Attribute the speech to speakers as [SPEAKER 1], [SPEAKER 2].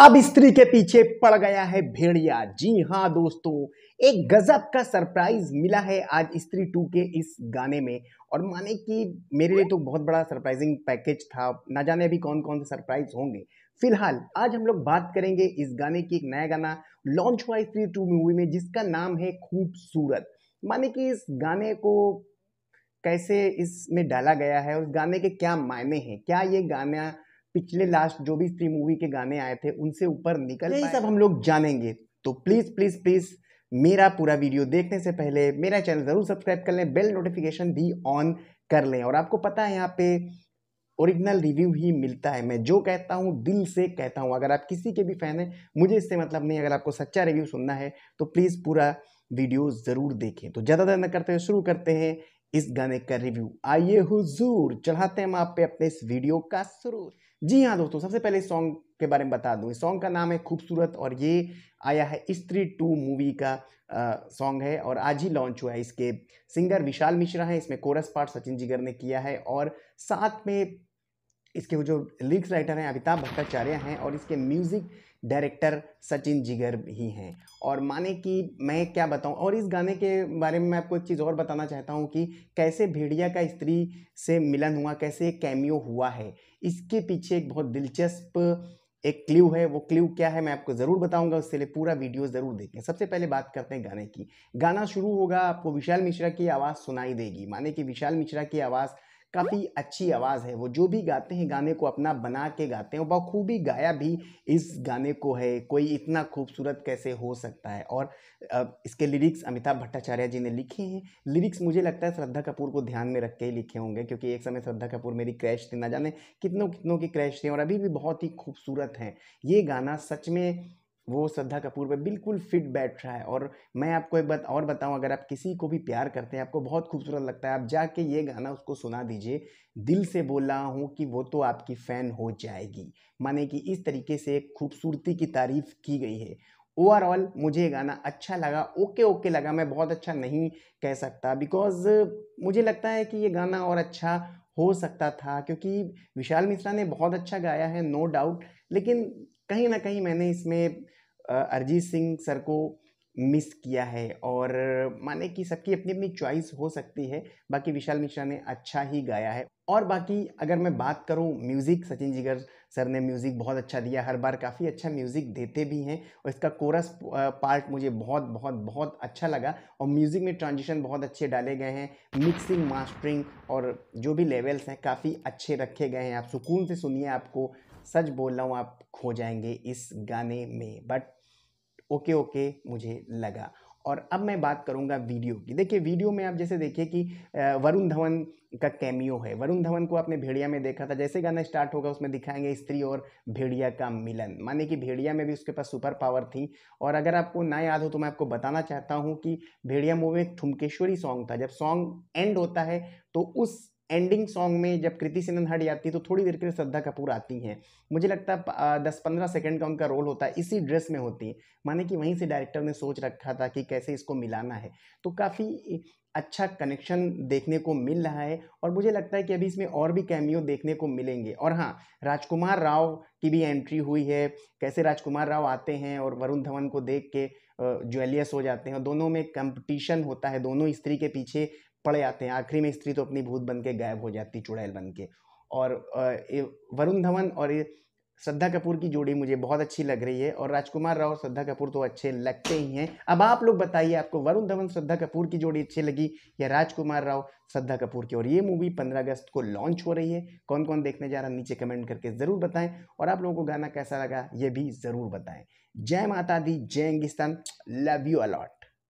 [SPEAKER 1] अब स्त्री के पीछे पड़ गया है भेड़िया जी हाँ दोस्तों एक गजब का सरप्राइज मिला है आज स्त्री टू के इस गाने में और माने कि मेरे लिए तो बहुत बड़ा सरप्राइजिंग पैकेज था ना जाने अभी कौन कौन से सरप्राइज होंगे फिलहाल आज हम लोग बात करेंगे इस गाने की एक नया गाना लॉन्च हुआ स्त्री टू मूवी में जिसका नाम है खूबसूरत माने कि इस गाने को कैसे इसमें डाला गया है और गाने के क्या मायने हैं क्या ये गाना पिछले लास्ट जो भी स्त्री मूवी के गाने आए थे उनसे ऊपर निकल यही सब हम लोग जानेंगे तो प्लीज़ प्लीज़ प्लीज़ मेरा पूरा वीडियो देखने से पहले मेरा चैनल ज़रूर सब्सक्राइब कर लें बेल नोटिफिकेशन भी ऑन कर लें और आपको पता है यहाँ पे ओरिजिनल रिव्यू ही मिलता है मैं जो कहता हूँ दिल से कहता हूँ अगर आप किसी के भी फ़ैन हैं मुझे इससे मतलब नहीं अगर आपको सच्चा रिव्यू सुनना है तो प्लीज़ पूरा वीडियो ज़रूर देखें तो ज़्यादा देर न करते हुए शुरू करते हैं इस गाने का रिव्यू आइए हुजूर चढ़ाते हैं हम आप पे अपने इस वीडियो का शुरू जी हाँ दोस्तों सबसे पहले सॉन्ग के बारे में बता दूँ इस सॉन्ग का नाम है खूबसूरत और ये आया है स्त्री टू मूवी का सॉन्ग है और आज ही लॉन्च हुआ है इसके सिंगर विशाल मिश्रा हैं इसमें कोरस पार्ट सचिन जिगर ने किया है और साथ में इसके जो लिरिक्स राइटर हैं अमिताभ भट्टाचार्य हैं और इसके म्यूज़िक डायरेक्टर सचिन जिगर ही हैं और माने कि मैं क्या बताऊं और इस गाने के बारे में मैं आपको एक चीज़ और बताना चाहता हूं कि कैसे भेड़िया का स्त्री से मिलन हुआ कैसे कैमियो हुआ है इसके पीछे एक बहुत दिलचस्प एक क्ल्यू है वो क्ल्यू क्या है मैं आपको ज़रूर बताऊंगा उससे लिए पूरा वीडियो ज़रूर देखें सबसे पहले बात करते हैं गाने की गाना शुरू होगा आपको विशाल मिश्रा की आवाज़ सुनाई देगी माने कि विशाल मिश्रा की आवाज़ काफ़ी अच्छी आवाज़ है वो जो भी गाते हैं गाने को अपना बना के गाते हैं बखूबी गाया भी इस गाने को है कोई इतना खूबसूरत कैसे हो सकता है और इसके लिरिक्स अमिताभ भट्टाचार्य जी ने लिखे हैं लिरिक्स मुझे लगता है श्रद्धा कपूर को ध्यान में रख के ही लिखे होंगे क्योंकि एक समय श्रद्धा कपूर मेरी क्रैश थी ना जाने कितनों कितनों की क्रैश थी और अभी भी बहुत ही खूबसूरत हैं ये गाना सच में वो श्रद्धा कपूर पे बिल्कुल फिट बैठ रहा है और मैं आपको एक बात और बताऊं अगर आप किसी को भी प्यार करते हैं आपको बहुत खूबसूरत लगता है आप जाके ये गाना उसको सुना दीजिए दिल से बोल रहा हूँ कि वो तो आपकी फ़ैन हो जाएगी माने कि इस तरीके से खूबसूरती की तारीफ की गई है ओवरऑल मुझे ये गाना अच्छा लगा ओके ओके लगा मैं बहुत अच्छा नहीं कह सकता बिकॉज मुझे लगता है कि ये गाना और अच्छा हो सकता था क्योंकि विशाल मिश्रा ने बहुत अच्छा गाया है नो डाउट लेकिन कहीं ना कहीं मैंने इसमें अरिजीत सिंह सर को मिस किया है और माने कि सबकी अपनी अपनी चॉइस हो सकती है बाकी विशाल मिश्रा ने अच्छा ही गाया है और बाकी अगर मैं बात करूं म्यूज़िक सचिन जिगर सर ने म्यूज़िक बहुत अच्छा दिया हर बार काफ़ी अच्छा म्यूज़िक देते भी हैं और इसका कोरस पार्ट मुझे बहुत बहुत बहुत अच्छा लगा और म्यूज़िक में ट्रांजिशन बहुत अच्छे डाले गए हैं मिक्सिंग मास्टरिंग और जो भी लेवल्स हैं काफ़ी अच्छे रखे गए हैं आप सुकून से सुनिए आपको सच बोल रहा हूँ आप खो जाएंगे इस गाने में बट ओके ओके मुझे लगा और अब मैं बात करूंगा वीडियो की देखिए वीडियो में आप जैसे देखिए कि वरुण धवन का कैमियो है वरुण धवन को आपने भेड़िया में देखा था जैसे गाना स्टार्ट होगा उसमें दिखाएंगे स्त्री और भेड़िया का मिलन माने कि भेड़िया में भी उसके पास सुपर पावर थी और अगर आपको ना याद हो तो मैं आपको बताना चाहता हूँ कि भेड़िया मूवी एक ठुमकेश्वरी सॉन्ग था जब सॉन्ग एंड होता है तो उस एंडिंग सॉन्ग में जब कृति सेनन हट जाती है तो थोड़ी देर के लिए श्रद्धा कपूर आती हैं मुझे लगता है दस पंद्रह सेकंड का उनका रोल होता है इसी ड्रेस में होती है माने कि वहीं से डायरेक्टर ने सोच रखा था कि कैसे इसको मिलाना है तो काफ़ी अच्छा कनेक्शन देखने को मिल रहा है और मुझे लगता है कि अभी इसमें और भी कैमियो देखने को मिलेंगे और हाँ राजकुमार राव की भी एंट्री हुई है कैसे राजकुमार राव आते हैं और वरुण धवन को देख के ज्वेलियस हो जाते हैं दोनों में कंपटीशन होता है दोनों स्त्री के पीछे पड़े आते हैं आखिरी में स्त्री तो अपनी भूत बन के गायब हो जाती चुड़ैल बन के और वरुण धवन और ये श्रद्धा कपूर की जोड़ी मुझे बहुत अच्छी लग रही है और राजकुमार राव और श्रद्धा कपूर तो अच्छे लगते ही हैं अब आप लोग बताइए आपको वरुण धवन श्रद्धा कपूर की जोड़ी अच्छी लगी या राजकुमार राव श्रद्धा कपूर की और ये मूवी 15 अगस्त को लॉन्च हो रही है कौन कौन देखने जा रहा है नीचे कमेंट करके ज़रूर बताएं और आप लोगों को गाना कैसा लगा ये भी ज़रूर बताएं जय माता दी जय इंगिस्तान लव यू अलॉट